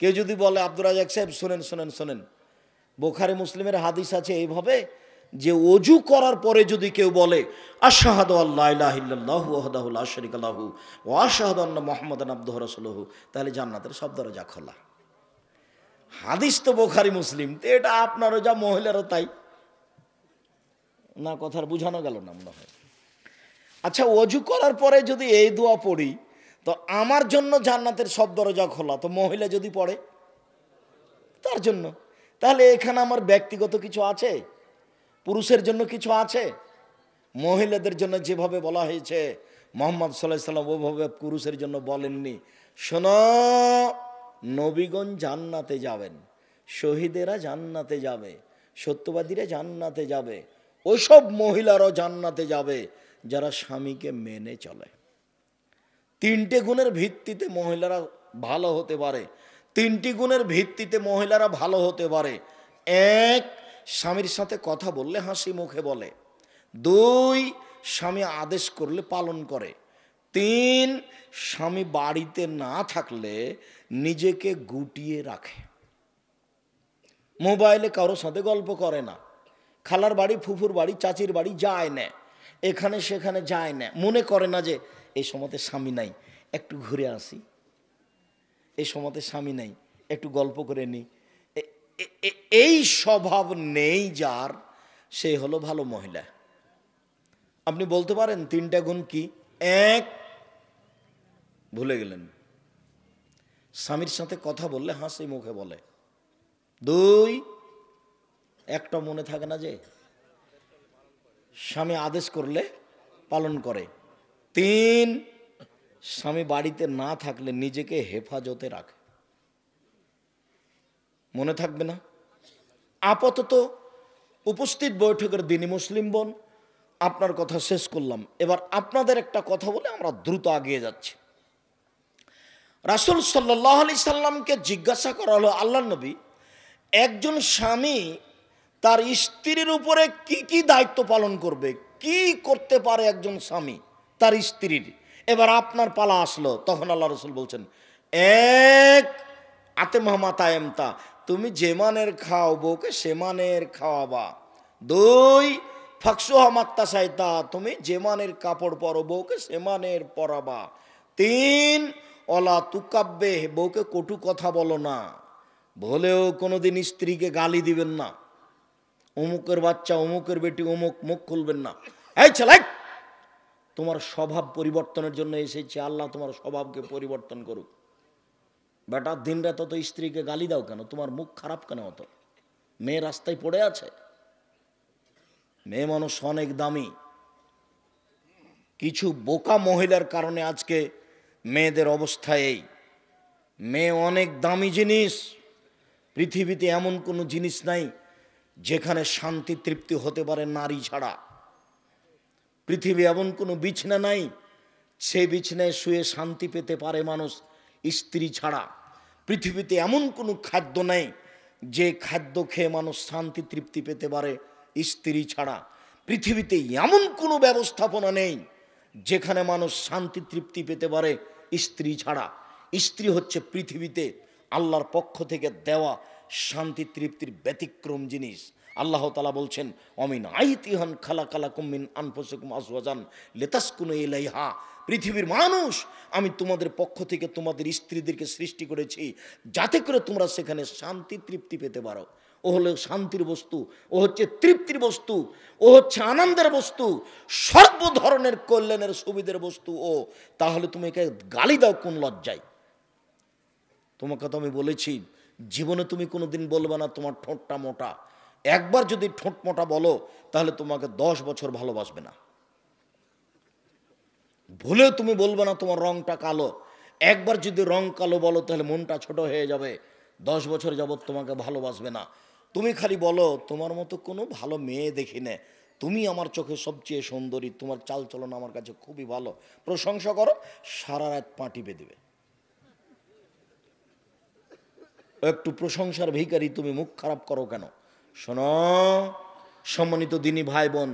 কেউ যদি বলে আব্দুর রাজাক সাহেব শোনেন শোনেন শোনেন বোখারি মুসলিমের হাদিস আছে এইভাবে যে অজু করার পরে যদি কেউ বলে আশাহাদ আল্লাহ আশরিক আল্লাহু ও আশাহাদ আল্লাহ মোহাম্মদ আব্দুহ রসলহু তাহলে জান্নাতের সব দরজা খোলা হাদিস তো বোখারি মুসলিম তো এটা আপনারও যা মহিলারও তাই না কথার বুঝানো গেল না মনে হয় আচ্ছা অজু করার পরে যদি এই দোয়া পড়ি তো আমার জন্য জান্নাতের সব দরজা খোলা তো মহিলা যদি পড়ে তার জন্য তাহলে এখানে আমার ব্যক্তিগত কিছু আছে পুরুষের জন্য কিছু আছে মহিলাদের জন্য যেভাবে বলা হয়েছে মোহাম্মদ সাল্লাহ সাল্লাম ওভাবে পুরুষের জন্য বলেননি শোনো নবীগণ জান্নাতে যাবেন শহীদেরা জান্নাতে যাবে সত্যবাদীরা জান্নাতে যাবে ওসব মহিলারও জান্নাতে যাবে যারা স্বামীকে মেনে চলে তিনটে গুণের ভিত্তিতে মহিলারা ভালো হতে পারে তিনটি গুণের ভিত্তিতে মহিলারা ভালো হতে পারে এক স্বামীর সাথে কথা বললে হাসি মুখে বলে দুই স্বামী আদেশ করলে পালন করে তিন স্বামী বাড়িতে না থাকলে নিজেকে গুটিয়ে রাখে মোবাইলে কারোর সাথে গল্প করে না খালার বাড়ি ফুফুর বাড়ি চাচির বাড়ি যায় না এখানে সেখানে যায় না মনে করে না যে এই সময়তে স্বামী নাই একটু ঘুরে আসি এই সময়তে স্বামী নাই একটু গল্প করে নিই এই স্বভাব নেই যার সে হলো ভালো মহিলা আপনি বলতে পারেন তিনটা গুণ কি এক ভুলে গেলেন স্বামীর সাথে কথা বললে হাসি মুখে বলে দুই একটা মনে থাকে না যে স্বামী আদেশ করলে পালন করে তিন স্বামী বাড়িতে না থাকলে নিজেকে হেফাজতে রাখে মনে থাকবে না আপাতত উপস্থিত বৈঠকের দিনী মুসলিম বোন আপনার কথা শেষ করলাম এবার আপনাদের একটা কথা বলে আমরা দ্রুত আগিয়ে যাচ্ছি রাসুল সাল্লাহ আলি সাল্লামকে জিজ্ঞাসা করা হলো আল্লাহ নবী একজন স্বামী তার স্ত্রীর উপরে কি কি দায়িত্ব পালন করবে কি করতে পারে একজন স্বামী তার স্ত্রীর এবার আপনার পালা আসলো তখন আল্লাহ রসুল বলছেন এক আতে মাহমাতা এমতা তুমি যে মানের খাও বউকে সে মানের খাওয়াবা দুই ফাকসুহা মাক্তা সাইতা তুমি যে মানের কাপড় পরো বউকে সে মানের পরাবা তিন অলা তুকাব্যে বউকে কটু কথা বলো না বলেও কোনোদিন স্ত্রীকে গালি দিবেন না অমুকের বাচ্চা অমুকের বেটি অমুক মুখ খুলবেন না এই ছেলে তোমার স্বভাব পরিবর্তনের জন্য এসেছে আল্লাহ তোমার স্বভাবকে পরিবর্তন করুক বেটা দিন রাত অত স্ত্রীকে গালি দাও কেন তোমার মুখ খারাপ কেন অত মেয়ে রাস্তায় পড়ে আছে মেয়ে মানুষ অনেক দামি কিছু বোকা মহিলার কারণে আজকে মেয়েদের অবস্থা এই মেয়ে অনেক দামি জিনিস পৃথিবীতে এমন কোনো জিনিস নাই যেখানে শান্তি তৃপ্তি হতে পারে নারী ছাড়া পৃথিবী এমন কোনো বিছনা নাই সে বিছনায় শুয়ে শান্তি পেতে পারে মানুষ স্ত্রী ছাড়া পৃথিবীতে এমন কোনো খাদ্য নেই যে খাদ্য খেয়ে মানুষ শান্তি তৃপ্তি পেতে পারে স্ত্রী ছাড়া পৃথিবীতে এমন কোনো ব্যবস্থাপনা নেই যেখানে মানুষ শান্তি তৃপ্তি পেতে পারে স্ত্রী ছাড়া স্ত্রী হচ্ছে পৃথিবীতে আল্লাহর পক্ষ থেকে দেওয়া শান্তি তৃপ্তির ব্যতিক্রম জিনিস আল্লাহ তালা বলছেন অমিন আইতিহান খালা কালা কুমিন আনফসুকুম আসওয়াজান লেতাসকুন এলাইহা পৃথিবীর মানুষ আমি তোমাদের পক্ষ থেকে তোমাদের স্ত্রীদেরকে সৃষ্টি করেছি যাতে করে তোমরা সেখানে শান্তি তৃপ্তি পেতে পারো ও হলো শান্তির বস্তু ও হচ্ছে তৃপ্তির বস্তু ও হচ্ছে আনন্দের বস্তু সর্ব ধরনের কল্যাণের সুবিধের বস্তু ও তাহলে তুমি একে গালি দাও কোন লজ্জায় তোমাকে তো আমি বলেছি জীবনে তুমি কোনো দিন বলবে না তোমার ঠোঁটটা মোটা একবার যদি ঠোঁট মোটা বলো তাহলে তোমাকে দশ বছর ভালোবাসবে না ভুলেও তুমি বলবে না তোমার রংটা কালো একবার যদি রং কালো বলো তাহলে মনটা ছোট হয়ে যাবে দশ বছর যাবৎ তোমাকে ভালোবাসবে না তুমি খালি বলো তোমার মতো কোনো ভালো মেয়ে দেখি নে তুমি আমার চোখে সবচেয়ে সুন্দরী তোমার চালচলন আমার কাছে খুবই ভালো প্রশংসা করো সারা রাত পাঁটি বেঁধবে একটু প্রশংসার ভিকারি তুমি মুখ খারাপ করো কেন শোন সম্মানিত দিনী ভাই বোন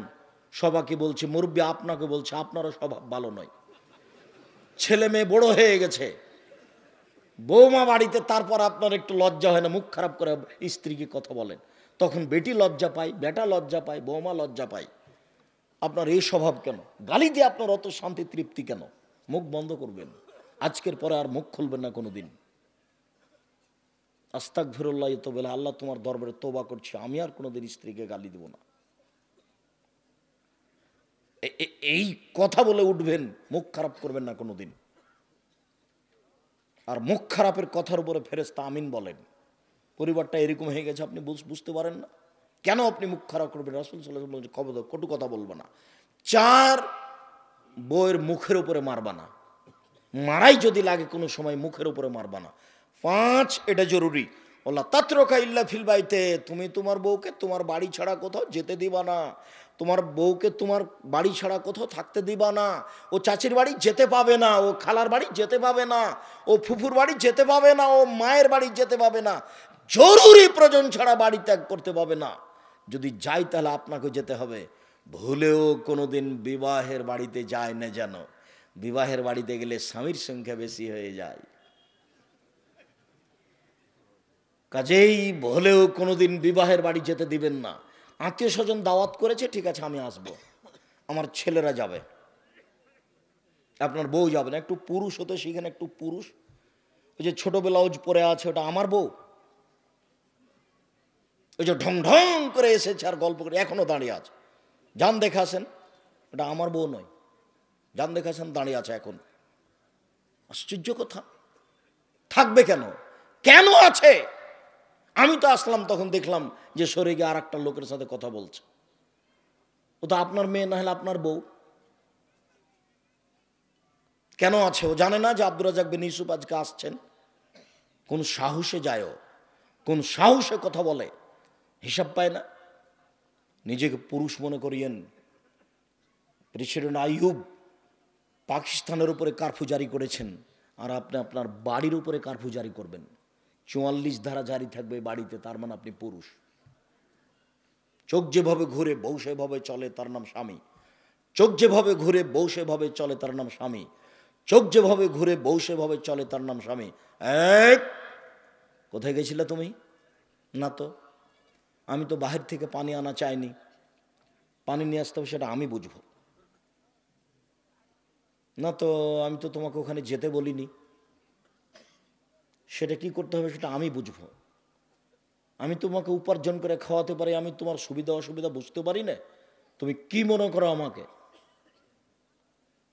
সবাকে বলছে মুরব্বী আপনাকে বলছে আপনারও স্বভাব ভালো নয় ছেলে মেয়ে বড় হয়ে গেছে বৌমা বাড়িতে তারপর আপনার একটু লজ্জা হয় না মুখ খারাপ করে স্ত্রীকে কথা বলেন তখন বেটি লজ্জা পায় বেটা লজ্জা পায় বৌমা লজ্জা পায় আপনার এই স্বভাব কেন গালি দিয়ে আপনার অত শান্তি তৃপ্তি কেন মুখ বন্ধ করবেন আজকের পরে আর মুখ খুলবেন না কোনো দিন আস্তাক ভেরুল্লাহ তো বলে আল্লাহ তোমার দরবারে তোবা করছি আমি আর কোনোদিন স্ত্রীকে গালি দেব না এই কথা বলে উঠবেন মুখ খারাপ করবেন না কোনোদিন আর মুখ খারাপের কথার উপরে ফেরেস্তা আমিন বলেন পরিবারটা এরকম হয়ে গেছে আপনি বুঝতে পারেন না কেন আপনি মুখ খারাপ করবেন রাসুল সাল্লাহ বলছেন কবে কটু কথা বলবো না চার বইয়ের মুখের উপরে মারবা না মারাই যদি লাগে কোনো সময় মুখের উপরে মারবা না পাঁচ এটা জরুরি ওলা তাত্রকা ইল্লা ফিল বাইতে তুমি তোমার বউকে তোমার বাড়ি ছাড়া কোথাও যেতে দিবা না তোমার বউকে তোমার বাড়ি ছাড়া কোথাও থাকতে দিবা না ও চাচির বাড়ি যেতে পাবে না ও খালার বাড়ি যেতে পাবে না ও ফুফুর বাড়ি যেতে পাবে না ও মায়ের বাড়ি যেতে পাবে না জরুরি প্রয়োজন ছাড়া বাড়ি ত্যাগ করতে পাবে না যদি যাই তাহলে আপনাকে যেতে হবে ভুলেও কোনো দিন বিবাহের বাড়িতে যায় না যেন বিবাহের বাড়িতে গেলে স্বামীর সংখ্যা বেশি হয়ে যায় কাজেই হলেও কোনোদিন বিবাহের বাড়ি যেতে দিবেন না আত্মীয় স্বজন দাওয়াত করেছে ঠিক আছে আমি আসব আমার ছেলেরা যাবে আপনার বউ যাবে না একটু পুরুষ হতে শিখেন একটু পুরুষ ওই যে ছোট ব্লাউজ পরে আছে ওটা আমার বউ ওই যে ঢং ঢং করে এসেছে আর গল্প করে এখনও দাঁড়িয়ে আছে যান দেখে আসেন ওটা আমার বউ নয় যান দেখে আসেন দাঁড়িয়ে আছে এখন আশ্চর্য কথা থাকবে কেন কেন আছে আমি তো আসলাম তখন দেখলাম যে সরে গিয়ে আর একটা লোকের সাথে কথা বলছে ও তো আপনার মেয়ে না হলে আপনার বউ কেন আছে ও জানে না যে আব্দুর রাজাক বিন ইউসুফ আজকে আসছেন কোন সাহসে যায় কোন সাহসে কথা বলে হিসাব পায় না নিজেকে পুরুষ মনে করিয়েন প্রেসিডেন্ট আইয়ুব পাকিস্তানের উপরে কার্ফু জারি করেছেন আর আপনি আপনার বাড়ির উপরে কার্ফু জারি করবেন চুয়াল্লিশ ধারা জারি থাকবে বাড়িতে তার মানে আপনি পুরুষ চোখ যেভাবে ঘুরে বউ সেভাবে চলে তার নাম স্বামী চোখ যেভাবে ঘুরে বউ সেভাবে চলে তার নাম স্বামী চোখ যেভাবে ঘুরে বউ সেভাবে চলে তার নাম স্বামী এক কোথায় গেছিলে তুমি না তো আমি তো বাহির থেকে পানি আনা চাইনি পানি নিয়ে আসতে হবে সেটা আমি বুঝব না তো আমি তো তোমাকে ওখানে যেতে বলিনি সেটা কি করতে হবে সেটা আমি বুঝবো আমি তোমাকে উপার্জন করে খাওয়াতে পারি আমি তোমার সুবিধা অসুবিধা বুঝতে পারি না তুমি কি মনে করো আমাকে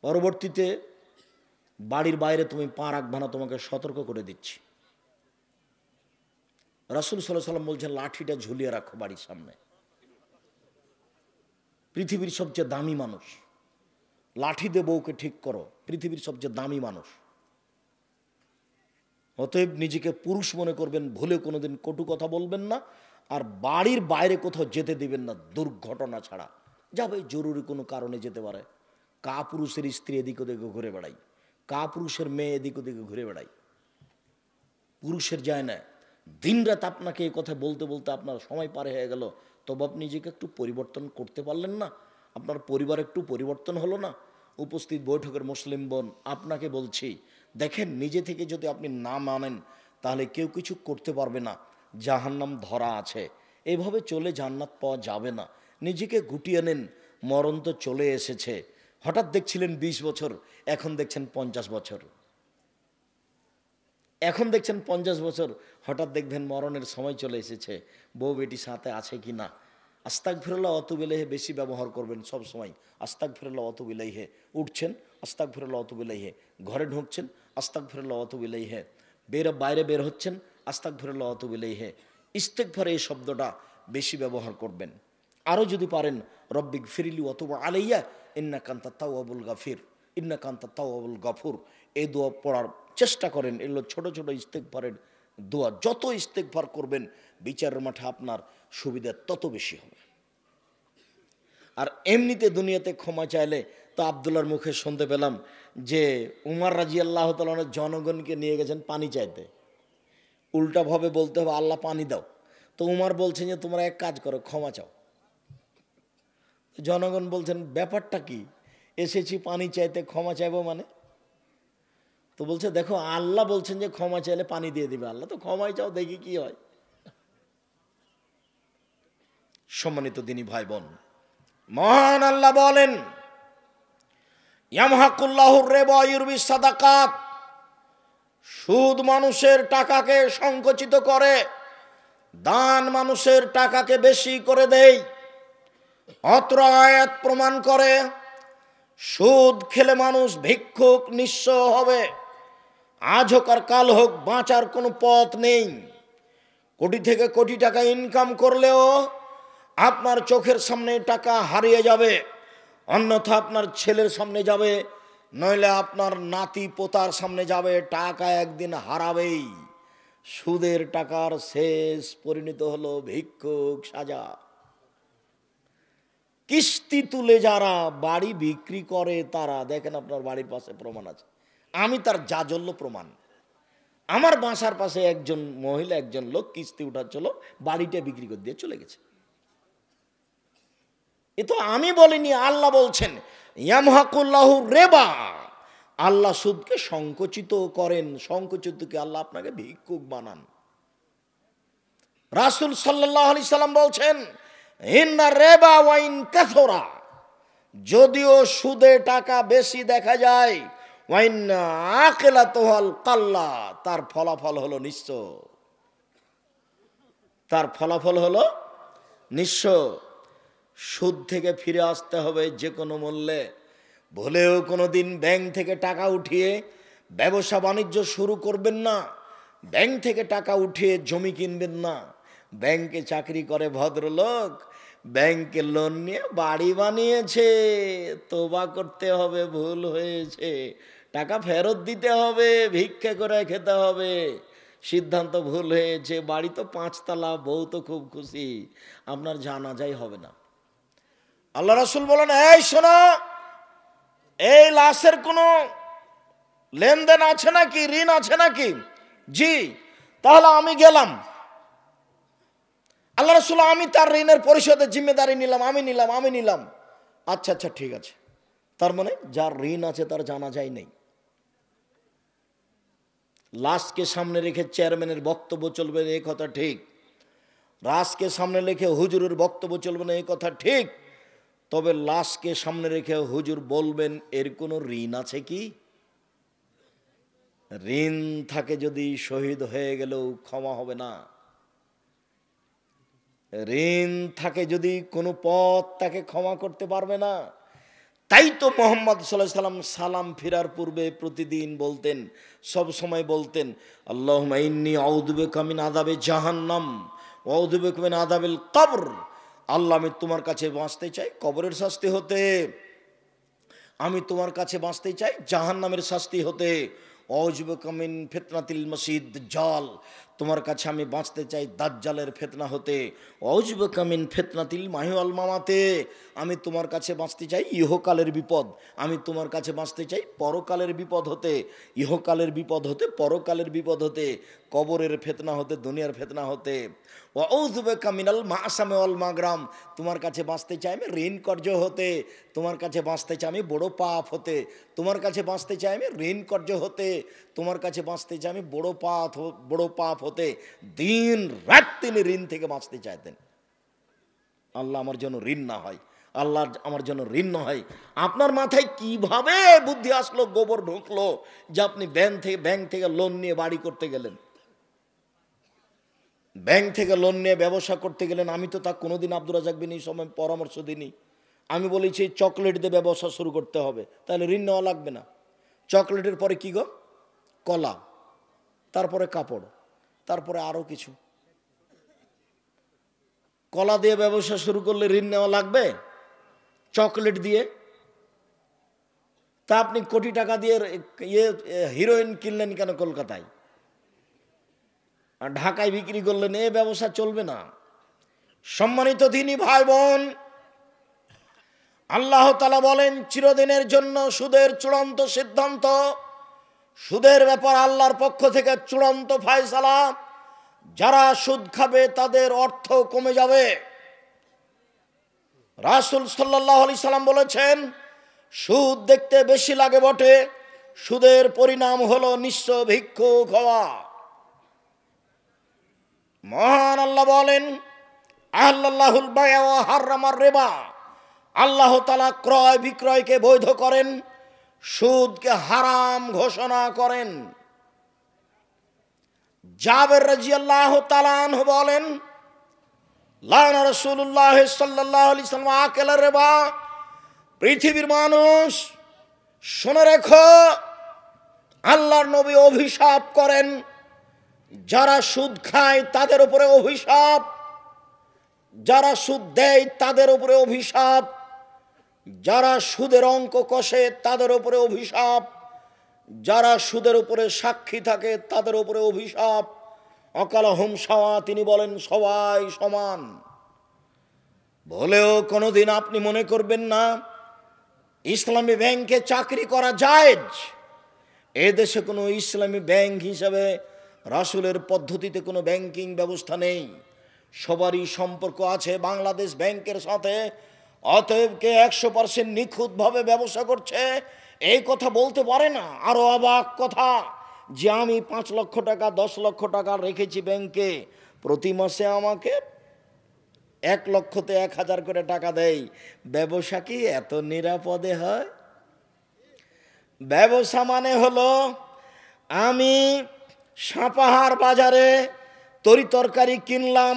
পরবর্তীতে বাড়ির বাইরে তুমি পা রাখবা না তোমাকে সতর্ক করে দিচ্ছি রাসুল সাল্লাহ সাল্লাম বলছেন লাঠিটা ঝুলিয়ে রাখো বাড়ির সামনে পৃথিবীর সবচেয়ে দামি মানুষ লাঠি দিয়ে বউকে ঠিক করো পৃথিবীর সবচেয়ে দামি মানুষ অতএব নিজেকে পুরুষ মনে করবেন ভুলে কোনোদিন কটু কথা বলবেন না আর বাড়ির বাইরে কোথাও যেতে দিবেন না দুর্ঘটনা ছাড়া যাবে জরুরি কোনো কারণে যেতে পারে কা পুরুষের স্ত্রী এদিক ওদিকে ঘুরে বেড়াই কা পুরুষের মেয়ে এদিক ওদিকে ঘুরে বেড়াই পুরুষের যায় না দিন রাত আপনাকে এই কথা বলতে বলতে আপনার সময় পার হয়ে গেল তবে আপনি নিজেকে একটু পরিবর্তন করতে পারলেন না আপনার পরিবার একটু পরিবর্তন হলো না উপস্থিত বৈঠকের মুসলিম বোন আপনাকে বলছি দেখেন নিজে থেকে যদি আপনি না মানেন তাহলে কেউ কিছু করতে পারবে না জাহান্নাম ধরা আছে এভাবে চলে জান্নাত পাওয়া যাবে না নিজেকে গুটিয়ে নেন মরণ তো চলে এসেছে হঠাৎ দেখছিলেন ২০ বছর এখন দেখছেন পঞ্চাশ বছর এখন দেখছেন পঞ্চাশ বছর হঠাৎ দেখবেন মরণের সময় চলে এসেছে বউ বেটি সাথে আছে কি না আস্তাক ফেরলা অত বেলেহে বেশি ব্যবহার করবেন সব সময় আস্তাক ফেরলা অত বেলেহে উঠছেন আস্তাক ফিরুল্লাহ হে ঘরে ঢুকছেন আস্তাক অতবিলাই হে বের বাইরে বের হচ্ছেন আস্তাক অতবিলাই হে ইস্তেক ভরে এই শব্দটা বেশি ব্যবহার করবেন আরও যদি পারেন রব্বিক ফিরিলি অতবা আলাইয়া ইন্না কান্তা তাওয়াবুল গাফির ইন্না কান্তা তাওয়াবুল গাফুর এই দোয়া পড়ার চেষ্টা করেন এগুলো ছোট ছোট ইস্তেক ভরের দোয়া যত ইস্তেক ফার করবেন বিচারের মাঠে আপনার সুবিধা তত বেশি হবে আর এমনিতে দুনিয়াতে ক্ষমা চাইলে তো আবদুল্লার মুখে শুনতে পেলাম যে উমার রাজি আল্লাহ তালন জনগণকে নিয়ে গেছেন পানি চাইতে উল্টাভাবে বলতে হবে আল্লাহ পানি দাও তো উমার বলছেন যে তোমরা এক কাজ করো ক্ষমা চাও জনগণ বলছেন ব্যাপারটা কি এসেছি পানি চাইতে ক্ষমা চাইবো মানে তো বলছে দেখো আল্লাহ বলছেন যে ক্ষমা চাইলে পানি দিয়ে দিবে আল্লাহ তো ক্ষমাই চাও দেখি কি হয় সম্মানিত দিনী ভাই বোন মহান আল্লাহ বলেন ইয়ামহাকুল্লাহুর সুদ মানুষের টাকাকে সংকুচিত করে দান মানুষের টাকাকে বেশি করে দেয় অত্র আয়াত প্রমাণ করে সুদ খেলে মানুষ ভিক্ষুক নিঃস্ব হবে আজ হোক আর কাল হোক বাঁচার কোনো পথ নেই কোটি থেকে কোটি টাকা ইনকাম করলেও আপনার চোখের সামনে টাকা হারিয়ে যাবে অন্যথা আপনার ছেলের সামনে যাবে নইলে আপনার নাতি পোতার সামনে যাবে টাকা একদিন হারাবেই সুদের টাকার শেষ পরিণত হলো ভিক্ষুক সাজা কিস্তি তুলে যারা বাড়ি বিক্রি করে তারা দেখেন আপনার বাড়ির পাশে প্রমাণ আছে আমি তার জাজল্য প্রমাণ আমার বাসার পাশে একজন মহিলা একজন লোক কিস্তি চলো বাড়িটা বিক্রি করে দিয়ে চলে গেছে এ তো আমি বলিনি আল্লাহ বলছেন ইয়ামহাকুল্লাহ রেবা আল্লাহ সুদকে সংকুচিত করেন সংকুচিতকে আল্লাহ আপনাকে ভিক্ষুক বানান রাসুল সাল্লাহ আলি সাল্লাম বলছেন হিন্না রেবা ওয়াইন কাথরা যদিও সুদে টাকা বেশি দেখা যায় ওয়াইন আকেলা তোহাল কাল্লা তার ফলাফল হলো নিশ্চয় তার ফলাফল হলো নিশ্চয় সুদ থেকে ফিরে আসতে হবে যে কোনো মূল্যে ভুলেও কোনো দিন ব্যাংক থেকে টাকা উঠিয়ে ব্যবসা বাণিজ্য শুরু করবেন না ব্যাংক থেকে টাকা উঠিয়ে জমি কিনবেন না ব্যাংকে চাকরি করে ভদ্রলোক ব্যাংকে লোন নিয়ে বাড়ি বানিয়েছে তোবা করতে হবে ভুল হয়েছে টাকা ফেরত দিতে হবে ভিক্ষে করে খেতে হবে সিদ্ধান্ত ভুল হয়েছে বাড়ি তো পাঁচতলা বউ তো খুব খুশি আপনার জানা যাই হবে না আল্লাহ রসুল বলেন এই শোনা এই লাশের কোনো লেনদেন আছে নাকি ঋণ আছে নাকি জি তাহলে আমি গেলাম আল্লাহ রসুল আমি তার ঋণের পরিশোধের জিম্মেদারি নিলাম আমি নিলাম আমি নিলাম আচ্ছা আচ্ছা ঠিক আছে তার মানে যার ঋণ আছে তার জানা যায় নেই লাশকে সামনে রেখে চেয়ারম্যানের বক্তব্য চলবে না এ কথা ঠিক রাসকে সামনে রেখে হুজুরের বক্তব্য চলবে না এ কথা ঠিক তবে লাশকে সামনে রেখে হুজুর বলবেন এর কোনো ঋণ আছে কি ঋণ থাকে যদি শহীদ হয়ে গেলেও ক্ষমা হবে না ঋণ থাকে যদি কোনো পথ তাকে ক্ষমা করতে পারবে না তাই তো মোহাম্মদ সাল্লাহ সাল্লাম সালাম ফিরার পূর্বে প্রতিদিন বলতেন সব সময় বলতেন আল্লাহ ইন্নি আউদুবে কামিন আদাবে জাহান্নাম ওয়াউদুবে কামিন আদাবিল কবর আল্লাহ আমি তোমার কাছে বাঁচতে চাই কবরের শাস্তি হতে আমি তোমার কাছে বাঁচতে চাই জাহান নামের শাস্তি হতে অজব কামিন ফেতনাতিল মসিদ জাল তোমার কাছে আমি বাঁচতে চাই দাজ্জালের ফেতনা হতে অজব কামিন ফেতনাতিল মাহিওয়াল মামাতে আমি তোমার কাছে বাঁচতে চাই ইহকালের বিপদ আমি তোমার কাছে বাঁচতে চাই পরকালের বিপদ হতে ইহকালের বিপদ হতে পরকালের বিপদ হতে কবরের ফেতনা হতে দুনিয়ার ফেতনা হতে অজবে কামিনাল মা অল মাগ্রাম তোমার কাছে বাঁচতে চাই আমি ঋণ কর্য হতে তোমার কাছে বাঁচতে চাই আমি বড়ো পাপ হতে তোমার কাছে বাঁচতে চাই আমি ঋণ কর্য হতে তোমার কাছে বাঁচতে চাই আমি বড়ো পাপ বড় পাপ হতে দিন রাত তিনি ঋণ থেকে বাঁচতে চাইতেন আল্লাহ আমার জন্য ঋণ না হয় আল্লাহ আমার জন্য ঋণ হয় আপনার মাথায় কিভাবে বুদ্ধি আসলো গোবর ঢুকলো যে আপনি ব্যাংক থেকে ব্যাংক থেকে লোন নিয়ে বাড়ি করতে গেলেন ব্যাংক থেকে লোন নিয়ে ব্যবসা করতে গেলেন আমি তো তা কোনোদিন আব্দুর রাজাক বিন এই সময় পরামর্শ দিই আমি বলেছি চকলেট দিয়ে ব্যবসা শুরু করতে হবে তাহলে ঋণ নেওয়া লাগবে না চকলেটের পরে কি গো কলা তারপরে কাপড় তারপরে আরও কিছু কলা দিয়ে ব্যবসা শুরু করলে ঋণ নেওয়া লাগবে চকলেট দিয়ে তা আপনি কোটি টাকা দিয়ে ইয়ে হিরোইন কিনলেন কেন কলকাতায় আর ঢাকায় বিক্রি করলেন এ ব্যবসা চলবে না সম্মানিত তিনি ভাই বোন আল্লাহ তালা বলেন চিরদিনের জন্য সুদের চূড়ান্ত সিদ্ধান্ত সুদের ব্যাপার আল্লাহর পক্ষ থেকে চূড়ান্ত ফায়সালা যারা সুদ খাবে তাদের অর্থ কমে যাবে রাসুল সাল্লাহ আলি সাল্লাম বলেছেন সুদ দেখতে বেশি লাগে বটে সুদের পরিণাম হলো নিঃস্ব ভিক্ষুক হওয়া মহান আল্লাহ বলেন আল্লাহুল বায়া হার্রামার রেবা আল্লাহ তালা ক্রয় বিক্রয়কে বৈধ করেন সুদকে হারাম ঘোষণা করেন জাবের রাজিয়াল্লাহ তালান বলেন লান রসুল্লাহ সাল্লাহ আলি সাল্লাম রে বা পৃথিবীর মানুষ শুনে রেখো আল্লাহর নবী অভিশাপ করেন যারা সুদ খায় তাদের উপরে অভিশাপ যারা সুদ দেয় তাদের উপরে অভিশাপ যারা সুদের অঙ্ক কষে তাদের উপরে অভিশাপ যারা সুদের উপরে সাক্ষী থাকে তাদের উপরে অভিশাপ অকাল হোম সাওয়া তিনি বলেন সবাই সমান বলেও কোনোদিন আপনি মনে করবেন না ইসলামী ব্যাংকে চাকরি করা যায় এ দেশে কোনো ইসলামী ব্যাংক হিসাবে রাসুলের পদ্ধতিতে কোনো ব্যাংকিং ব্যবস্থা নেই সবারই সম্পর্ক আছে বাংলাদেশ ব্যাংকের সাথে অতএব কে একশো পার্সেন্ট নিখুঁতভাবে ব্যবসা করছে এই কথা বলতে পারে না আরও অবাক কথা যে আমি পাঁচ লক্ষ টাকা দশ লক্ষ টাকা রেখেছি ব্যাংকে প্রতি মাসে আমাকে এক লক্ষতে এক হাজার করে টাকা দেয় ব্যবসা কি এত নিরাপদে হয় ব্যবসা মানে হলো আমি সাপাহার বাজারে তরিতরকারি কিনলাম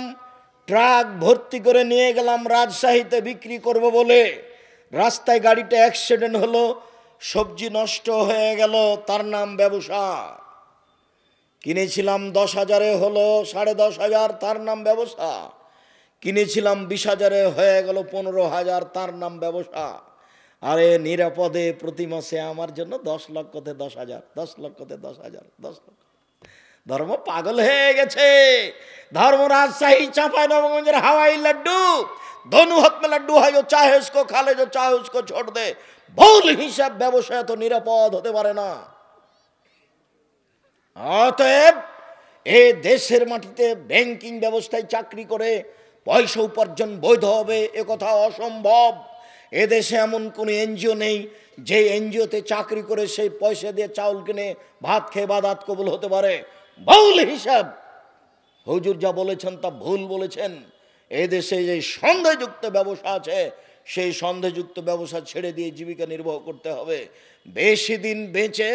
ট্রাক ভর্তি করে নিয়ে গেলাম রাজশাহীতে বিক্রি করব বলে রাস্তায় গাড়িটা অ্যাক্সিডেন্ট হলো সবজি নষ্ট হয়ে গেল তার নাম ব্যবসা কিনেছিলাম দশ হাজারে হলো সাড়ে দশ হাজার তার নাম ব্যবসা কিনেছিলাম বিশ হাজারে হয়ে গেল পনেরো হাজার তার নাম ব্যবসা আরে নিরাপদে প্রতি মাসে আমার জন্য দশ লক্ষতে দশ হাজার দশ লক্ষতে দশ হাজার দশ লক্ষ ধর্ম পাগল হয়ে গেছে ধর্ম রাজশাহী চাঁপা নবগঞ্জের হাওয়াই লাড্ডু ধনু হাত লাড্ডু হয় ও চাহে উসকো খালে যো চাহে উসকো ছোট দে ভুল হিসাব ব্যবসা এত নিরাপদ হতে পারে না অতএব এ দেশের মাটিতে ব্যাংকিং ব্যবস্থায় চাকরি করে পয়সা উপার্জন বৈধ হবে এ কথা অসম্ভব দেশে এমন কোনো এনজিও নেই যে এনজিওতে চাকরি করে সেই পয়সা দিয়ে চাউল কিনে ভাত খেয়ে বাদাত কবুল হতে পারে বাউল হিসাব হুজুর যা বলেছেন তা ভুল বলেছেন এদেশে যে সন্দেহযুক্ত ব্যবসা আছে সেই সন্দেহযুক্ত ব্যবসা ছেড়ে দিয়ে জীবিকা নির্বাহ করতে হবে বেশি দিন বেঁচে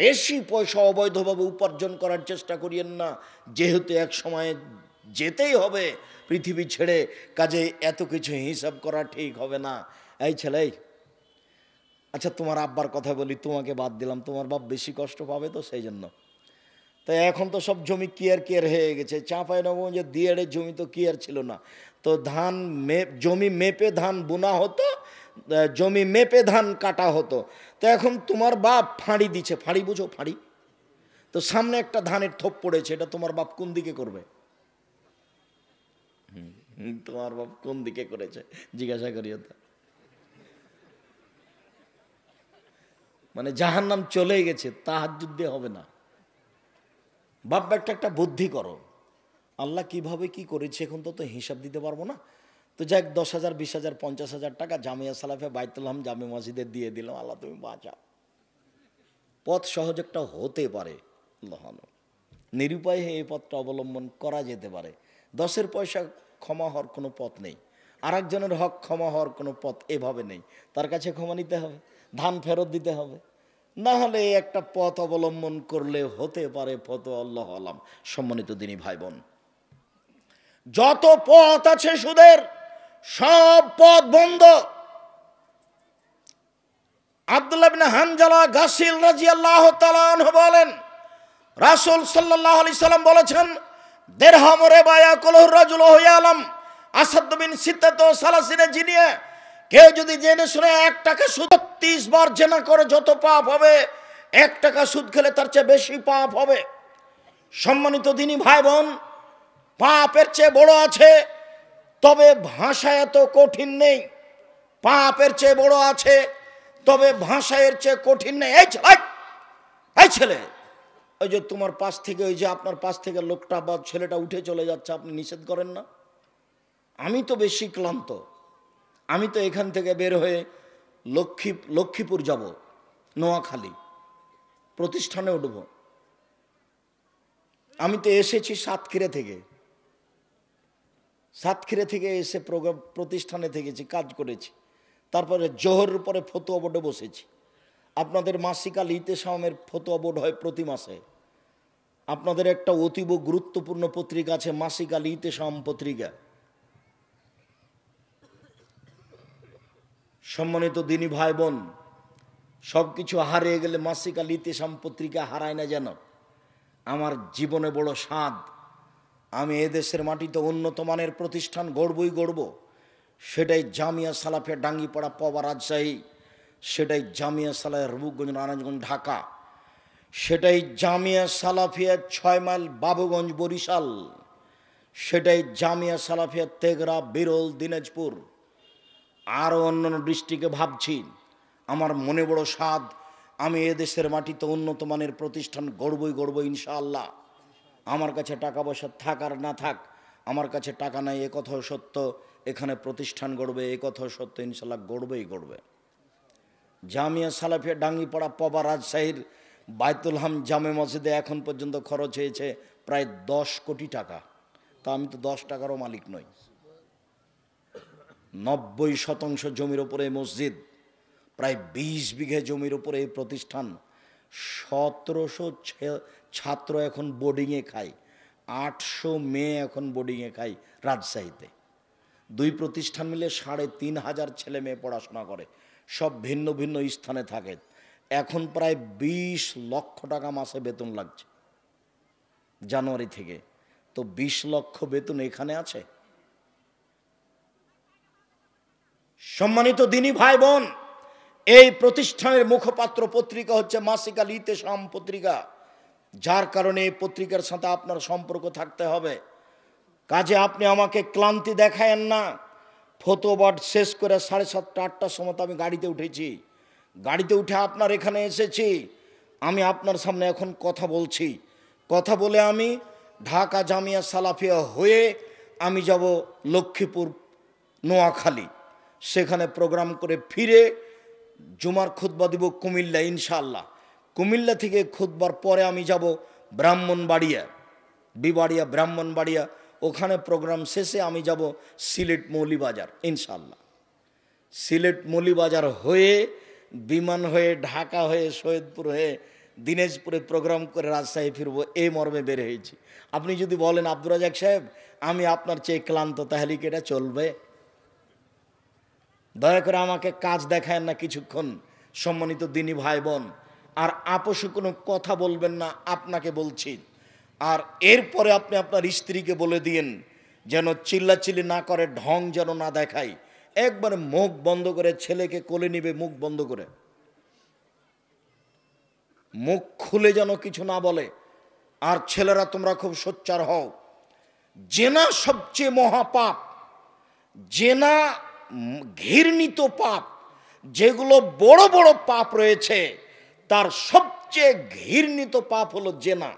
বেশি পয়সা অবৈধভাবে উপার্জন করার চেষ্টা করিয়েন না যেহেতু এক সময়ে যেতেই হবে পৃথিবী ছেড়ে কাজে এত কিছু হিসাব করা ঠিক হবে না এই ছেলে আচ্ছা তোমার আব্বার কথা বলি তোমাকে বাদ দিলাম তোমার বাপ বেশি কষ্ট পাবে তো সেই জন্য তাই এখন তো সব জমি কিয়ার কিয়ার হয়ে গেছে চাঁপাই নবগঞ্জে দিয়াড়ের জমি তো কিয়ার ছিল না তো ধান মেপ জমি মেপে ধান বোনা হতো জমি মেপে ধান কাটা হতো তো এখন তোমার বাপ ফাঁড়ি দিছে ফাঁড়ি বুঝো ফাঁড়ি তো সামনে একটা ধানের থোপ পড়েছে এটা তোমার বাপ কোন দিকে করবে তোমার বাপ কোন দিকে করেছে জিজ্ঞাসা করি মানে জাহার নাম চলে গেছে তাহার যুদ্ধে হবে না বাপ ব্যাগটা একটা বুদ্ধি করো আল্লাহ কিভাবে কি করেছে এখন তো তো হিসাব দিতে পারবো না তো যাই দশ হাজার বিশ হাজার পঞ্চাশ হাজার টাকা জামিয়া সালাফে বাইতুল্লাহাম জামে মসজিদের দিয়ে দিলাম আল্লাহ তুমি বাঁচাও পথ সহজ একটা হতে পারে লহানো নিরুপায় হয়ে এই পথটা অবলম্বন করা যেতে পারে দশের পয়সা ক্ষমা হওয়ার কোনো পথ নেই আরেকজনের হক ক্ষমা হওয়ার কোনো পথ এভাবে নেই তার কাছে ক্ষমা নিতে হবে ধান ফেরত দিতে হবে না হলে একটা পথ অবলম্বন করলে হতে পারে ফত আল্লাহ আলাম সম্মানিত দিনী ভাই বোন যত পথ আছে সুদের সব পথ বন্ধ আবদুল্লাবিন হানজালা গাসিল রাজি আল্লাহ বলেন রাসুল সাল্লাহ আলি সাল্লাম বলেছেন দেড়হাম রে বায়া কলহ রাজুল হইয়া আলাম আসাদ্দিন সিদ্ধাত সালাসিনে জিনিয়ে কেউ যদি জেনে শুনে এক টাকা সুদ ৩৬ বার জেনা করে যত পাপ হবে এক টাকা সুদ খেলে তার চেয়ে বেশি পাপ হবে সম্মানিত দিনই ভাই বোন পাপের চেয়ে বড় আছে তবে ভাষা এত কঠিন নেই পাপের চেয়ে বড় আছে তবে ভাষা এর চেয়ে কঠিন নেই এই এই ছেলে ওই যে তোমার পাশ থেকে ওই যে আপনার পাশ থেকে লোকটা বা ছেলেটা উঠে চলে যাচ্ছে আপনি নিষেধ করেন না আমি তো বেশি ক্লান্ত আমি তো এখান থেকে বের হয়ে লক্ষ্মী লক্ষ্মীপুর যাব নোয়াখালী প্রতিষ্ঠানে উঠব আমি তো এসেছি সাতক্ষীরা থেকে সাতক্ষীরা থেকে এসে প্রোগ্রাম প্রতিষ্ঠানে থেকেছি কাজ করেছি তারপরে জোহরের পরে ফতোয়া বোর্ডে বসেছি আপনাদের মাসিকাল ইতেসামের ফতোয়া বোর্ড হয় প্রতি মাসে আপনাদের একটা অতীব গুরুত্বপূর্ণ পত্রিকা আছে মাসিকাল ইতেসাম পত্রিকা সম্মানিত দিনী ভাই বোন সব কিছু হারিয়ে গেলে মাসিকা লিতেশাম পত্রিকা হারায় না যেন আমার জীবনে বড় স্বাদ আমি এদেশের মাটিতে উন্নত মানের প্রতিষ্ঠান গড়বই গড়ব সেটাই জামিয়া সালাফিয়া ডাঙ্গিপাড়া পবা রাজশাহী সেটাই জামিয়া সালাহ রবুগঞ্জ নারায়ণগঞ্জ ঢাকা সেটাই জামিয়া সালাফিয়া ছয় মাইল বাবুগঞ্জ বরিশাল সেটাই জামিয়া সালাফিয়া তেগরা বিরল দিনাজপুর আরও অন্যান্য ডিস্ট্রিক্টে ভাবছি আমার মনে বড় স্বাদ আমি এদেশের মাটিতে উন্নত মানের প্রতিষ্ঠান গড়বই গড়ব ইনশাআল্লাহ আমার কাছে টাকা পয়সা থাক আর না থাক আমার কাছে টাকা নাই এ কথাও সত্য এখানে প্রতিষ্ঠান গড়বে এ কথাও সত্য ইনশাল্লাহ গড়বেই গড়বে জামিয়া সালাফিয়া ডাঙ্গিপাড়া পবা রাজশাহীর বায়তুল হাম জামে মসজিদে এখন পর্যন্ত খরচ হয়েছে প্রায় দশ কোটি টাকা তা আমি তো দশ টাকারও মালিক নই নব্বই শতাংশ জমির ওপরে মসজিদ প্রায় ২০ বিঘে জমির ওপরে এই প্রতিষ্ঠান সতেরোশো ছাত্র এখন বোর্ডিংয়ে খায় আটশো মেয়ে এখন বোর্ডিংয়ে খায় রাজশাহীতে দুই প্রতিষ্ঠান মিলে সাড়ে তিন হাজার ছেলে মেয়ে পড়াশোনা করে সব ভিন্ন ভিন্ন স্থানে থাকে এখন প্রায় ২০ লক্ষ টাকা মাসে বেতন লাগছে জানুয়ারি থেকে তো ২০ লক্ষ বেতন এখানে আছে সম্মানিত দিনী ভাই বোন এই প্রতিষ্ঠানের মুখপাত্র পত্রিকা হচ্ছে আল লিতেশাম পত্রিকা যার কারণে এই পত্রিকার সাথে আপনার সম্পর্ক থাকতে হবে কাজে আপনি আমাকে ক্লান্তি দেখায়েন না ফতোবাট শেষ করে সাড়ে সাতটা আটটার সময় আমি গাড়িতে উঠেছি গাড়িতে উঠে আপনার এখানে এসেছি আমি আপনার সামনে এখন কথা বলছি কথা বলে আমি ঢাকা জামিয়া সালাফিয়া হয়ে আমি যাব লক্ষ্মীপুর নোয়াখালী সেখানে প্রোগ্রাম করে ফিরে জুমার খুতবা দিব কুমিল্লা ইনশাল্লাহ কুমিল্লা থেকে খুতবার পরে আমি যাব ব্রাহ্মণবাড়িয়া বিবাড়িয়া ব্রাহ্মণবাড়িয়া ওখানে প্রোগ্রাম শেষে আমি যাব সিলেট মৌলিবাজার ইনশাল্লাহ সিলেট মৌলিবাজার হয়ে বিমান হয়ে ঢাকা হয়ে সৈয়দপুর হয়ে দিনাজপুরে প্রোগ্রাম করে রাজশাহী ফিরবো এই মর্মে বের হয়েছি আপনি যদি বলেন আব্দুরাজাক রাজাক সাহেব আমি আপনার চেয়ে ক্লান্ত তাহলে কি এটা চলবে দয়া করে আমাকে কাজ দেখায় না কিছুক্ষণ সম্মানিত দিনী ভাই বোন আর আপসে কোনো কথা বলবেন না আপনাকে বলছি আর এরপরে আপনি আপনার স্ত্রীকে বলে দিন যেন চিল্লাচিল্লি না করে ঢং যেন না দেখায় একবারে মুখ বন্ধ করে ছেলেকে কোলে নিবে মুখ বন্ধ করে মুখ খুলে যেন কিছু না বলে আর ছেলেরা তোমরা খুব সোচ্চার হও জেনা সবচেয়ে মহাপাপ জেনা ঘৃণিত পাপ যেগুলো বড় বড় পাপ রয়েছে তার সবচেয়ে ঘৃণিত পাপ হলো জেনা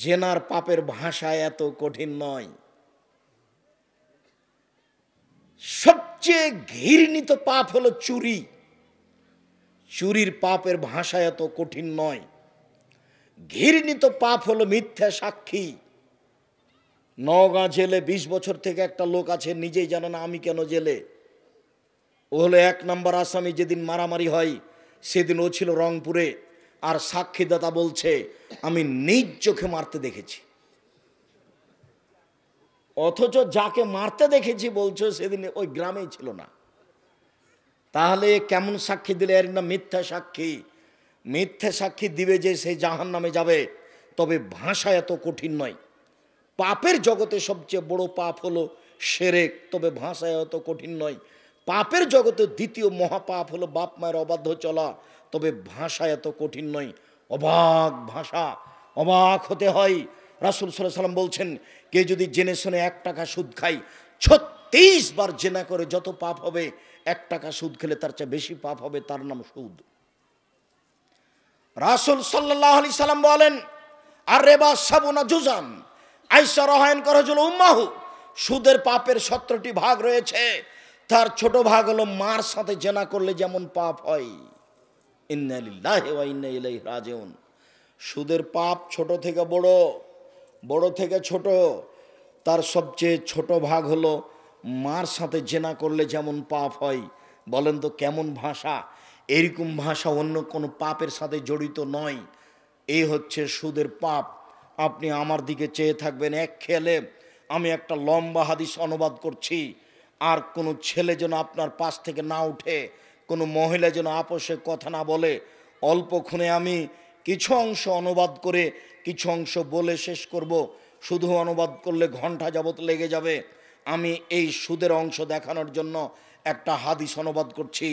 জেনার পাপের ভাষা এত কঠিন নয় সবচেয়ে ঘৃণিত পাপ হলো চুরি চুরির পাপের ভাষা এত কঠিন নয় ঘৃণিত পাপ হলো মিথ্যা সাক্ষী নওগাঁ জেলে ২০ বছর থেকে একটা লোক আছে নিজেই জানে না আমি কেন জেলে ও হলো এক নম্বর আসামি যেদিন মারামারি হয় সেদিন ও ছিল রংপুরে আর সাক্ষীদাতা বলছে আমি নিজ চোখে মারতে দেখেছি অথচ যাকে মারতে দেখেছি বলছো সেদিন ওই গ্রামেই ছিল না তাহলে কেমন সাক্ষী দিলে এর না মিথ্যা সাক্ষী মিথ্যা সাক্ষী দিবে যে সে জাহান নামে যাবে তবে ভাষা এত কঠিন নয় পাপের জগতে সবচেয়ে বড় পাপ হলো সেরেক তবে ভাষায় অত কঠিন নয় পাপের জগতে দ্বিতীয় মহাপাপ হলো বাপ মায়ের অবাধ্য চলা তবে ভাষা এত কঠিন নয় অবাক ভাষা অবাক হতে হয় রাসুল সাল্লাহ সাল্লাম বলছেন কে যদি জেনে শুনে এক টাকা সুদ খায় ছত্রিশ বার জেনা করে যত পাপ হবে এক টাকা সুদ খেলে তার চেয়ে বেশি পাপ হবে তার নাম সুদ রাসুল সাল্লাহ আলি সাল্লাম বলেন আর রেবা সাবনা জুজান আইসা রহায়ন করা হয়েছিল উম্মাহু সুদের পাপের সত্রটি ভাগ রয়েছে তার ছোট ভাগ হলো মার সাথে জেনা করলে যেমন পাপ হয় সুদের পাপ ছোট থেকে বড় বড় থেকে ছোট তার সবচেয়ে ছোট ভাগ হলো মার সাথে জেনা করলে যেমন পাপ হয় বলেন তো কেমন ভাষা এরকম ভাষা অন্য কোনো পাপের সাথে জড়িত নয় এই হচ্ছে সুদের পাপ আপনি আমার দিকে চেয়ে থাকবেন এক খেলে আমি একটা লম্বা হাদিস অনুবাদ করছি আর কোনো ছেলে যেন আপনার পাশ থেকে না উঠে কোনো মহিলা যেন আপোষে কথা না বলে অল্পক্ষণে আমি কিছু অংশ অনুবাদ করে কিছু অংশ বলে শেষ করব শুধু অনুবাদ করলে ঘন্টা যাবত লেগে যাবে আমি এই সুদের অংশ দেখানোর জন্য একটা হাদিস অনুবাদ করছি